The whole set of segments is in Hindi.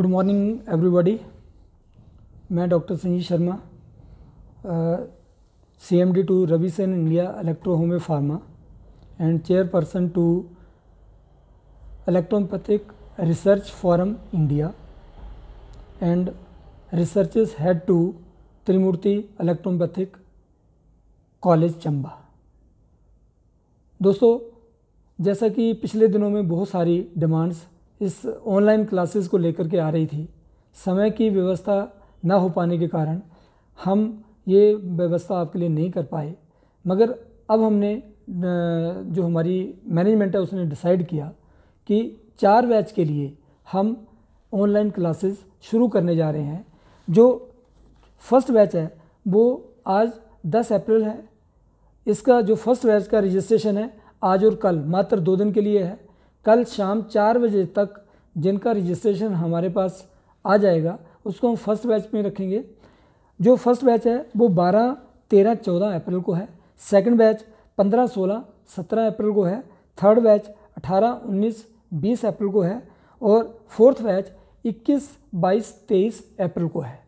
गुड मॉर्निंग एवरीबॉडी मैं doctor Sanjeev Sharma C M D to Ravi Sen India electro homeo pharma and chairperson to electropathic research forum India and research head to Trimurti electropathic college Chamba दोस्तों जैसा कि पिछले दिनों में बहुत सारी डिमांड्स इस ऑनलाइन क्लासेस को लेकर के आ रही थी समय की व्यवस्था ना हो पाने के कारण हम ये व्यवस्था आपके लिए नहीं कर पाए मगर अब हमने जो हमारी मैनेजमेंट है उसने डिसाइड किया कि चार बैच के लिए हम ऑनलाइन क्लासेस शुरू करने जा रहे हैं जो फर्स्ट बैच है वो आज 10 अप्रैल है इसका जो फर्स्ट बैच का रजिस्ट्रेशन है आज और कल मात्र दो दिन के लिए है कल शाम चार बजे तक जिनका रजिस्ट्रेशन हमारे पास आ जाएगा उसको हम फर्स्ट बैच में रखेंगे जो फर्स्ट बैच है वो 12, 13, 14 अप्रैल को है सेकंड बैच 15, 16, 17 अप्रैल को है थर्ड बैच 18, 19, 20 अप्रैल को है और फोर्थ बैच 21, 22, 23 अप्रैल को है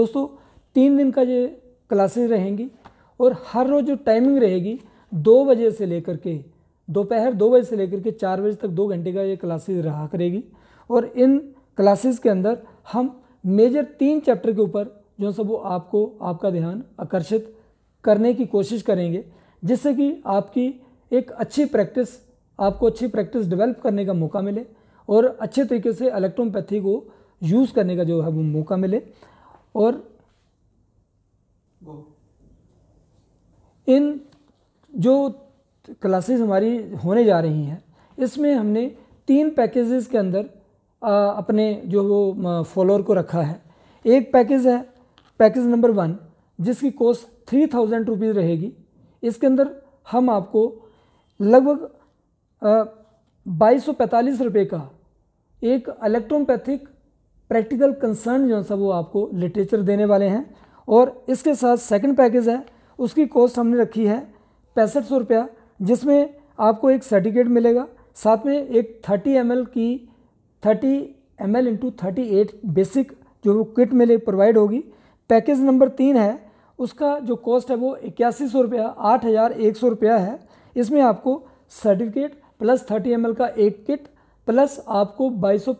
दोस्तों तीन दिन का ये क्लासेस रहेंगी और हर रोज़ जो टाइमिंग रहेगी दो बजे से लेकर के दोपहर दो बजे से लेकर के चार बजे तक दो घंटे का ये क्लासेज रहा करेगी और इन क्लासेस के अंदर हम मेजर तीन चैप्टर के ऊपर जो सब वो आपको आपका ध्यान आकर्षित करने की कोशिश करेंगे जिससे कि आपकी एक अच्छी प्रैक्टिस आपको अच्छी प्रैक्टिस डेवलप करने का मौका मिले और अच्छे तरीके से इलेक्ट्रोपैथी को यूज़ करने का जो है वो मौका मिले और इन जो क्लासेस हमारी होने जा रही हैं इसमें हमने तीन पैकेजेस के अंदर आ, अपने जो वो फॉलोअर को रखा है एक पैकेज है पैकेज नंबर वन जिसकी कॉस्ट थ्री थाउजेंड रुपीज़ रहेगी इसके अंदर हम आपको लगभग बाईस सौ पैंतालीस रुपये का एक इलेक्ट्रोपैथिक प्रैक्टिकल कंसर्न जो सा वो आपको लिटरेचर देने वाले हैं और इसके साथ सेकंड पैकेज है उसकी कॉस्ट हमने रखी है पैंसठ सौ रुपया जिसमें आपको एक सर्टिफिकेट मिलेगा साथ में एक 30 एम की 30 M L into thirty basic जो किट मिले प्रोवाइड होगी पैकेज नंबर तीन है उसका जो कॉस्ट है वो इक्यासी सौ रुपया आठ हज़ार एक सौ रुपया है इसमें आपको सर्टिफिकेट प्लस थर्टी एम का एक किट प्लस आपको बाईस सौ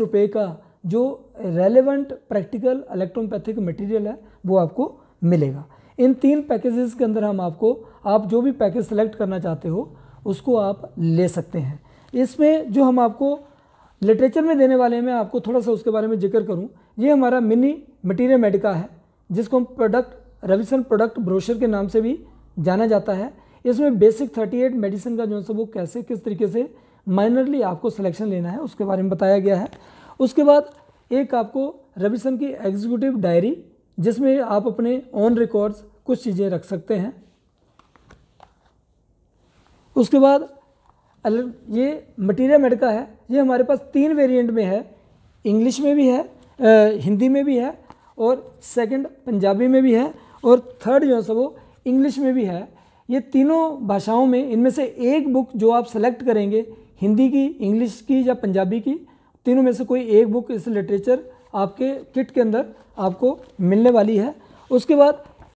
रुपये का जो रेलेवेंट प्रैक्टिकल इलेक्ट्रोपैथिक मटेरियल है वो आपको मिलेगा इन तीन पैकेजेस के अंदर हम आपको आप जो भी पैकेज सेलेक्ट करना चाहते हो उसको आप ले सकते हैं इसमें जो हम आपको लिटरेचर में देने वाले हैं मैं आपको थोड़ा सा उसके बारे में जिक्र करूं ये हमारा मिनी मटीरियल मेडिका है जिसको हम प्रोडक्ट रविशन प्रोडक्ट ब्रोशर के नाम से भी जाना जाता है इसमें बेसिक 38 मेडिसिन का जो है वो कैसे किस तरीके से माइनरली आपको सिलेक्शन लेना है उसके बारे में बताया गया है उसके बाद एक आपको रविशन की एग्जीक्यूटिव डायरी जिसमें आप अपने ऑन रिकॉर्ड्स कुछ चीज़ें रख सकते हैं उसके बाद ये मटीरिया मेडिका है ये हमारे पास तीन वेरिएंट में है इंग्लिश में भी है आ, हिंदी में भी है और सेकंड पंजाबी में भी है और थर्ड जो है सब वो इंग्लिश में भी है ये तीनों भाषाओं में इनमें से एक बुक जो आप सेलेक्ट करेंगे हिंदी की इंग्लिश की या पंजाबी की तीनों में से कोई एक बुक इस लिटरेचर आपके किट के अंदर आपको मिलने वाली है उसके बाद